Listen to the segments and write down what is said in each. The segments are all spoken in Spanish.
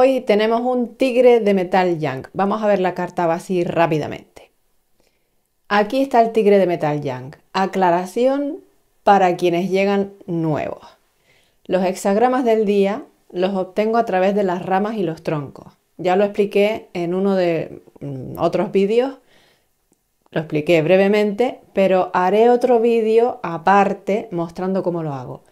Hoy tenemos un tigre de metal yang. Vamos a ver la carta así rápidamente. Aquí está el tigre de metal yang. Aclaración para quienes llegan nuevos. Los hexagramas del día los obtengo a través de las ramas y los troncos. Ya lo expliqué en uno de mm, otros vídeos, lo expliqué brevemente, pero haré otro vídeo aparte mostrando cómo lo hago.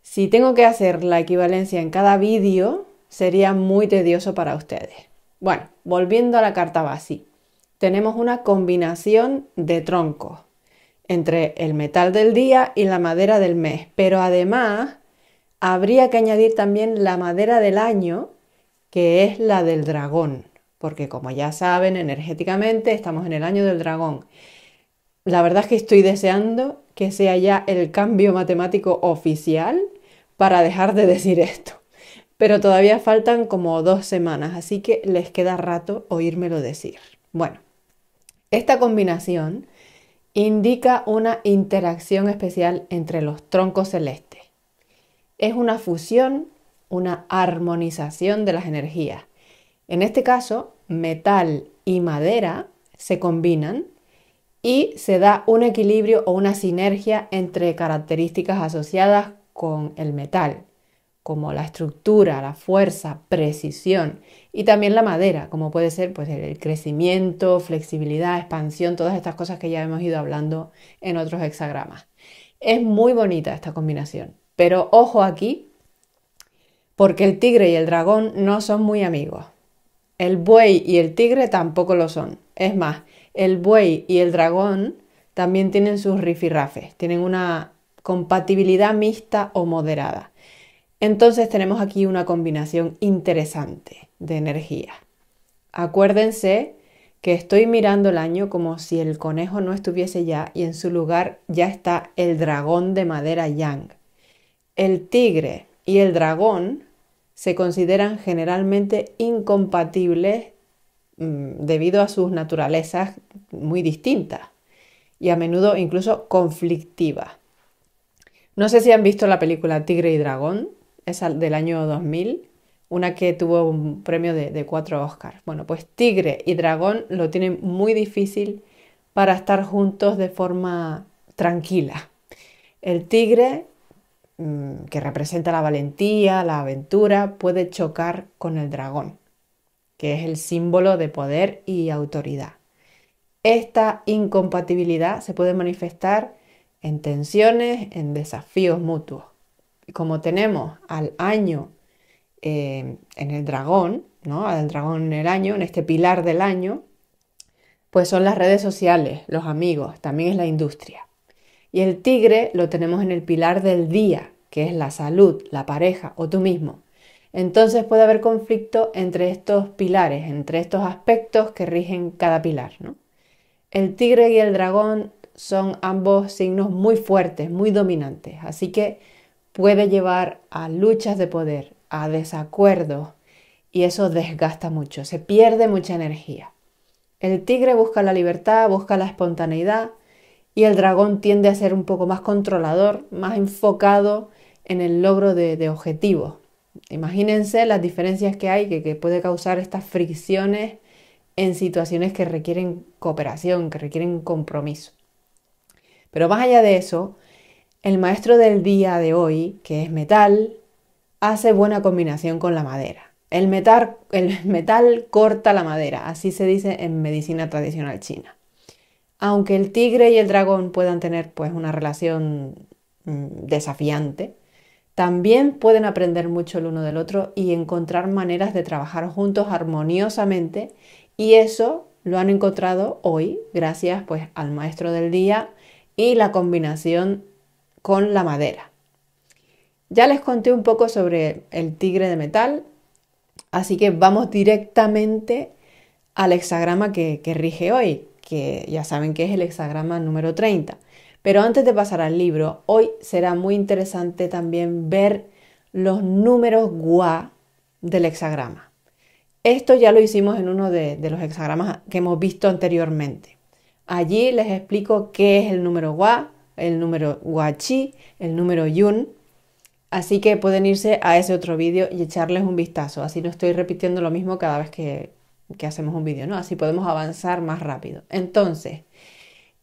Si tengo que hacer la equivalencia en cada vídeo, sería muy tedioso para ustedes. Bueno, volviendo a la carta base, tenemos una combinación de troncos entre el metal del día y la madera del mes, pero además habría que añadir también la madera del año, que es la del dragón, porque como ya saben, energéticamente estamos en el año del dragón. La verdad es que estoy deseando que sea ya el cambio matemático oficial para dejar de decir esto pero todavía faltan como dos semanas, así que les queda rato oírmelo decir. Bueno, esta combinación indica una interacción especial entre los troncos celestes. Es una fusión, una armonización de las energías. En este caso, metal y madera se combinan y se da un equilibrio o una sinergia entre características asociadas con el metal como la estructura, la fuerza, precisión y también la madera, como puede ser pues, el crecimiento, flexibilidad, expansión, todas estas cosas que ya hemos ido hablando en otros hexagramas. Es muy bonita esta combinación, pero ojo aquí porque el tigre y el dragón no son muy amigos. El buey y el tigre tampoco lo son. Es más, el buey y el dragón también tienen sus rifirrafes, tienen una compatibilidad mixta o moderada. Entonces tenemos aquí una combinación interesante de energía. Acuérdense que estoy mirando el año como si el conejo no estuviese ya y en su lugar ya está el dragón de madera yang. El tigre y el dragón se consideran generalmente incompatibles mm, debido a sus naturalezas muy distintas y a menudo incluso conflictivas. No sé si han visto la película Tigre y Dragón, es del año 2000, una que tuvo un premio de, de cuatro Oscars. Bueno, pues Tigre y Dragón lo tienen muy difícil para estar juntos de forma tranquila. El tigre, mm, que representa la valentía, la aventura, puede chocar con el dragón, que es el símbolo de poder y autoridad. Esta incompatibilidad se puede manifestar en tensiones, en desafíos mutuos como tenemos al año eh, en el dragón, ¿no? Al dragón en el año, en este pilar del año, pues son las redes sociales, los amigos, también es la industria. Y el tigre lo tenemos en el pilar del día, que es la salud, la pareja o tú mismo. Entonces puede haber conflicto entre estos pilares, entre estos aspectos que rigen cada pilar. ¿no? El tigre y el dragón son ambos signos muy fuertes, muy dominantes, así que puede llevar a luchas de poder, a desacuerdos, y eso desgasta mucho, se pierde mucha energía. El tigre busca la libertad, busca la espontaneidad, y el dragón tiende a ser un poco más controlador, más enfocado en el logro de, objetivos. Imagínense las diferencias que hay que puede causar estas fricciones en situaciones que requieren cooperación, que requieren compromiso. Pero más allá de eso, el maestro del día de hoy, que es metal, hace buena combinación con la madera. El metal, el metal corta la madera, así se dice en medicina tradicional china. Aunque el tigre y el dragón puedan tener pues, una relación mm, desafiante, también pueden aprender mucho el uno del otro y encontrar maneras de trabajar juntos armoniosamente y eso lo han encontrado hoy gracias pues al maestro del día y la combinación con la madera. Ya les conté un poco sobre el tigre de metal, así que vamos directamente al hexagrama que, rige hoy, que ya saben que es el hexagrama número 30. Pero antes de pasar al libro, hoy será muy interesante también ver los números gua del hexagrama. Esto ya lo hicimos en uno de, de, los hexagramas que hemos visto anteriormente. Allí les explico qué es el número gua, el número Guachi, el número Yun. Así que pueden irse a ese otro vídeo y echarles un vistazo. Así no estoy repitiendo lo mismo cada vez que, que hacemos un vídeo, ¿no? Así podemos avanzar más rápido. Entonces,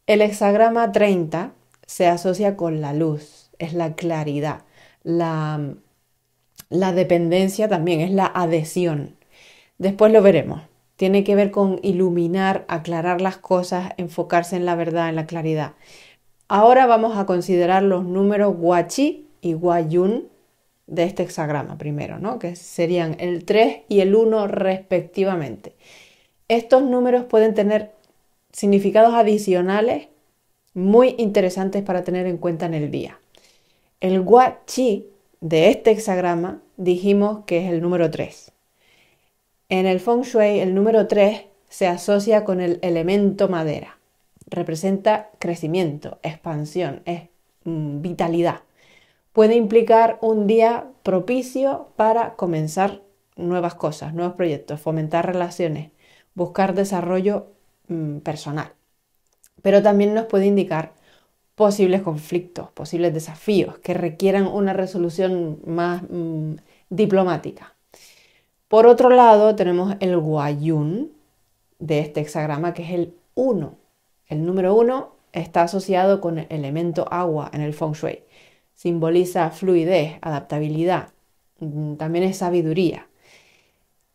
el hexagrama 30 se asocia con la luz, es la claridad, la, la dependencia también, es la adhesión. Después lo veremos. Tiene que ver con iluminar, aclarar las cosas, enfocarse en la verdad, en la claridad. Ahora vamos a considerar los números guachi y guayun de este hexagrama primero, ¿no? que serían el 3 y el 1 respectivamente. Estos números pueden tener significados adicionales muy interesantes para tener en cuenta en el día. El guachi de este hexagrama dijimos que es el número 3. En el feng shui el número 3 se asocia con el elemento madera representa crecimiento, expansión, es mm, vitalidad. Puede implicar un día propicio para comenzar nuevas cosas, nuevos proyectos, fomentar relaciones, buscar desarrollo mm, personal. Pero también nos puede indicar posibles conflictos, posibles desafíos que requieran una resolución más mm, diplomática. Por otro lado, tenemos el guayún de este hexagrama, que es el 1. El número uno está asociado con el elemento agua en el feng shui. Simboliza fluidez, adaptabilidad, mm, también es sabiduría.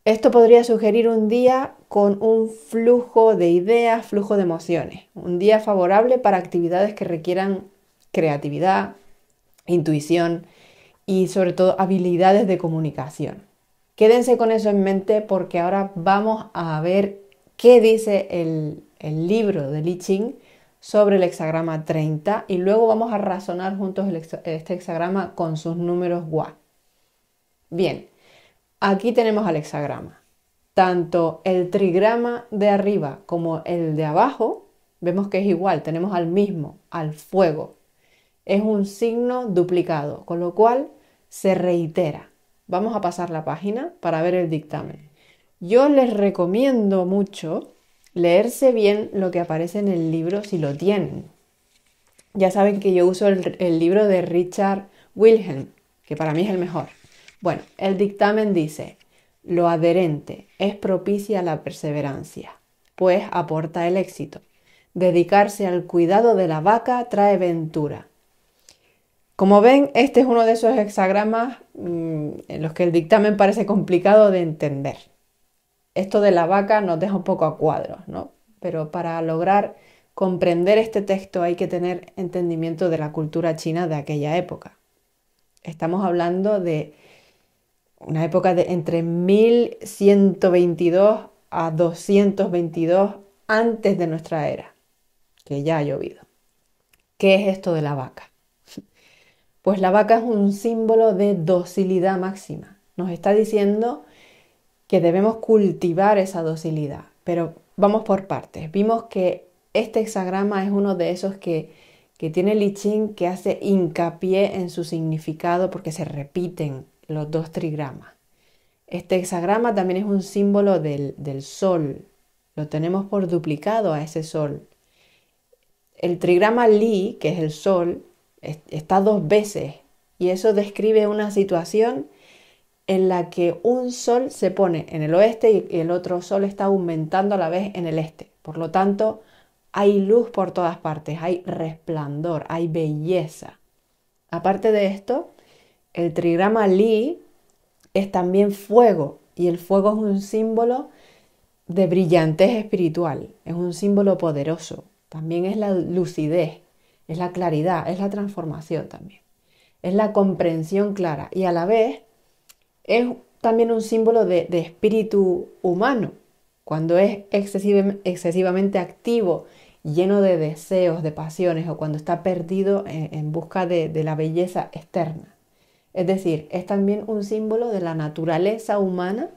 Esto podría sugerir un día con un flujo de ideas, flujo de emociones, un día favorable para actividades que requieran creatividad, intuición y sobre todo habilidades de comunicación. Quédense con eso en mente porque ahora vamos a ver qué dice el, libro de Li Ching sobre el hexagrama 30 y luego vamos a razonar juntos este hexagrama con sus números gua. Bien, aquí tenemos al hexagrama. Tanto el trigrama de arriba como el de abajo vemos que es igual, tenemos al mismo, al fuego. Es un signo duplicado, con lo cual se reitera. Vamos a pasar la página para ver el dictamen. Yo les recomiendo mucho leerse bien lo que aparece en el libro si lo tienen. Ya saben que yo uso el, libro de Richard Wilhelm, que para mí es el mejor. Bueno, el dictamen dice, lo adherente es propicia a la perseverancia, pues aporta el éxito. Dedicarse al cuidado de la vaca trae ventura. Como ven, este es uno de esos hexagramas mm, en los que el dictamen parece complicado de entender esto de la vaca nos deja un poco a cuadros, ¿no? Pero para lograr comprender este texto hay que tener entendimiento de la cultura china de aquella época. Estamos hablando de una época de entre 1122 a 222 antes de nuestra era, que ya ha llovido. ¿Qué es esto de la vaca? Pues la vaca es un símbolo de docilidad máxima. Nos está diciendo que debemos cultivar esa docilidad. Pero vamos por partes. Vimos que este hexagrama es uno de esos que, que tiene Ching que hace hincapié en su significado porque se repiten los dos trigramas. Este hexagrama también es un símbolo del, sol. Lo tenemos por duplicado a ese sol. El trigrama Li, que es el sol, está dos veces y eso describe una situación en la que un sol se pone en el oeste y el otro sol está aumentando a la vez en el este. Por lo tanto, hay luz por todas partes, hay resplandor, hay belleza. Aparte de esto, el trigrama Li es también fuego y el fuego es un símbolo de brillantez espiritual, es un símbolo poderoso, también es la lucidez, es la claridad, es la transformación también, es la comprensión clara y a la vez es también un símbolo de, espíritu humano. Cuando es excesivamente activo, lleno de deseos, de pasiones, o cuando está perdido en, busca de la belleza externa. Es decir, es también un símbolo de la naturaleza humana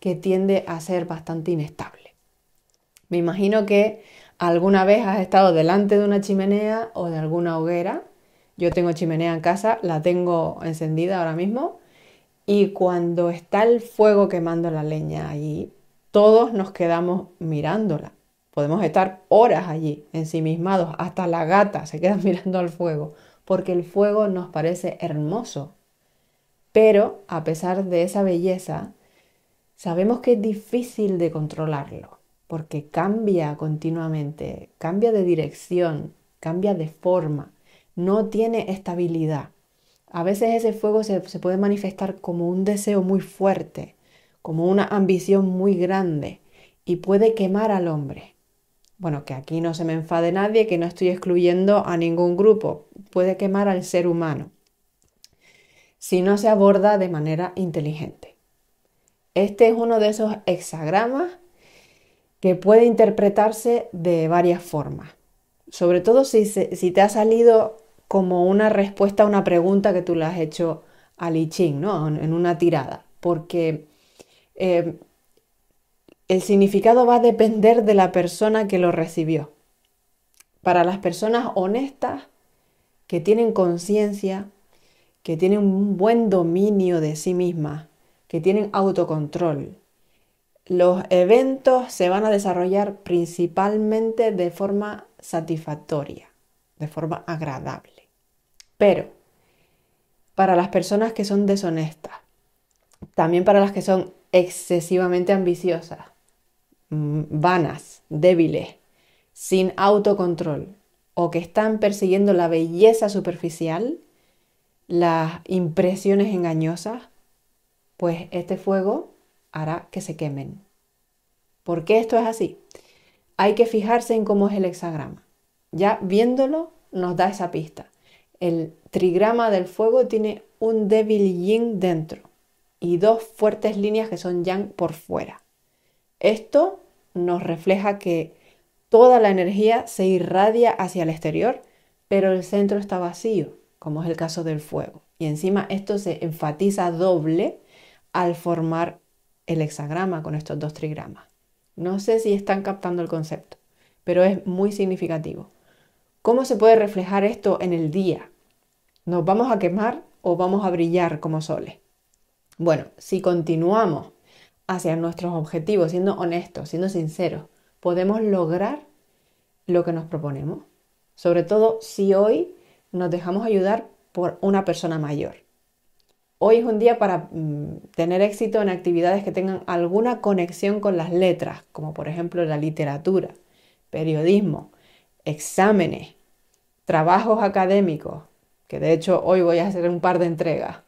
que tiende a ser bastante inestable. Me imagino que alguna vez has estado delante de una chimenea o de alguna hoguera. Yo tengo chimenea en casa, la tengo encendida ahora mismo y cuando está el fuego quemando la leña allí, todos nos quedamos mirándola. Podemos estar horas allí, ensimismados, hasta la gata se queda mirando al fuego, porque el fuego nos parece hermoso. Pero, a pesar de esa belleza, sabemos que es difícil de controlarlo, porque cambia continuamente, cambia de dirección, cambia de forma, no tiene estabilidad. A veces ese fuego se, puede manifestar como un deseo muy fuerte, como una ambición muy grande y puede quemar al hombre. Bueno, que aquí no se me enfade nadie, que no estoy excluyendo a ningún grupo, puede quemar al ser humano si no se aborda de manera inteligente. Este es uno de esos hexagramas que puede interpretarse de varias formas, sobre todo si, si te ha salido como una respuesta a una pregunta que tú le has hecho a Li Ching, ¿no? En una tirada, porque eh, el significado va a depender de la persona que lo recibió. Para las personas honestas, que tienen conciencia, que tienen un buen dominio de sí mismas, que tienen autocontrol, los eventos se van a desarrollar principalmente de forma satisfactoria, de forma agradable. Pero para las personas que son deshonestas, también para las que son excesivamente ambiciosas, mm, vanas, débiles, sin autocontrol o que están persiguiendo la belleza superficial, las impresiones engañosas, pues este fuego hará que se quemen. ¿Por qué esto es así? Hay que fijarse en cómo es el hexagrama. Ya viéndolo nos da esa pista. El trigrama del fuego tiene un débil yin dentro y dos fuertes líneas que son yang por fuera. Esto nos refleja que toda la energía se irradia hacia el exterior, pero el centro está vacío, como es el caso del fuego. Y encima esto se enfatiza doble al formar el hexagrama con estos dos trigramas. No sé si están captando el concepto, pero es muy significativo. ¿Cómo se puede reflejar esto en el día? ¿Nos vamos a quemar o vamos a brillar como soles? Bueno, si continuamos hacia nuestros objetivos siendo honestos, siendo sinceros, podemos lograr lo que nos proponemos. Sobre todo si hoy nos dejamos ayudar por una persona mayor. Hoy es un día para mm, tener éxito en actividades que tengan alguna conexión con las letras, como por ejemplo la literatura, periodismo, exámenes, trabajos académicos, que de hecho hoy voy a hacer un par de entregas,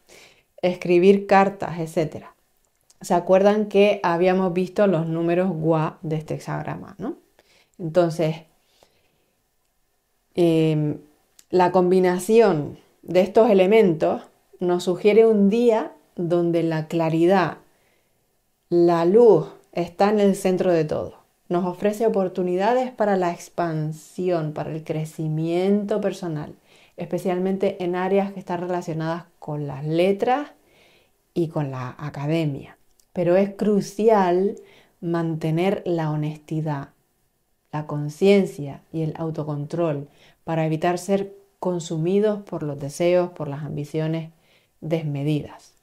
escribir cartas, etc. ¿Se acuerdan que habíamos visto los números gua de este hexagrama? Entonces, em, la combinación de estos elementos nos sugiere un día donde la claridad, la luz está en el centro de todo. Nos ofrece oportunidades para la expansión, para el crecimiento personal, especialmente en áreas que están relacionadas con las letras y con la academia. Pero es crucial mantener la honestidad, la conciencia y el autocontrol para evitar ser consumidos por los deseos, por las ambiciones desmedidas.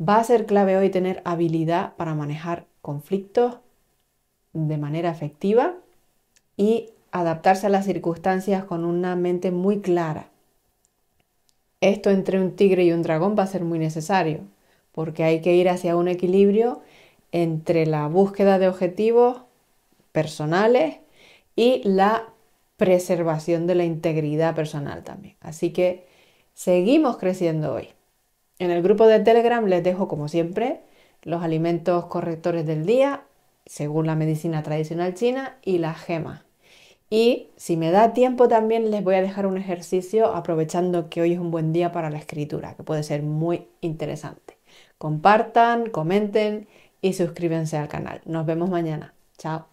Va a ser clave hoy tener habilidad para manejar conflictos de manera efectiva y adaptarse a las circunstancias con una mente muy clara. Esto entre un tigre y un dragón va a ser muy necesario, porque hay que ir hacia un equilibrio entre la búsqueda de objetivos personales y la preservación de la integridad personal también. Así que seguimos creciendo hoy. En el grupo de Telegram les dejo, como siempre, los alimentos correctores del día, según la medicina tradicional china, y las gemas. Y si me da tiempo también les voy a dejar un ejercicio aprovechando que hoy es un buen día para la escritura, que puede ser muy interesante. Compartan, comenten y suscríbanse al canal. Nos vemos mañana. Chao.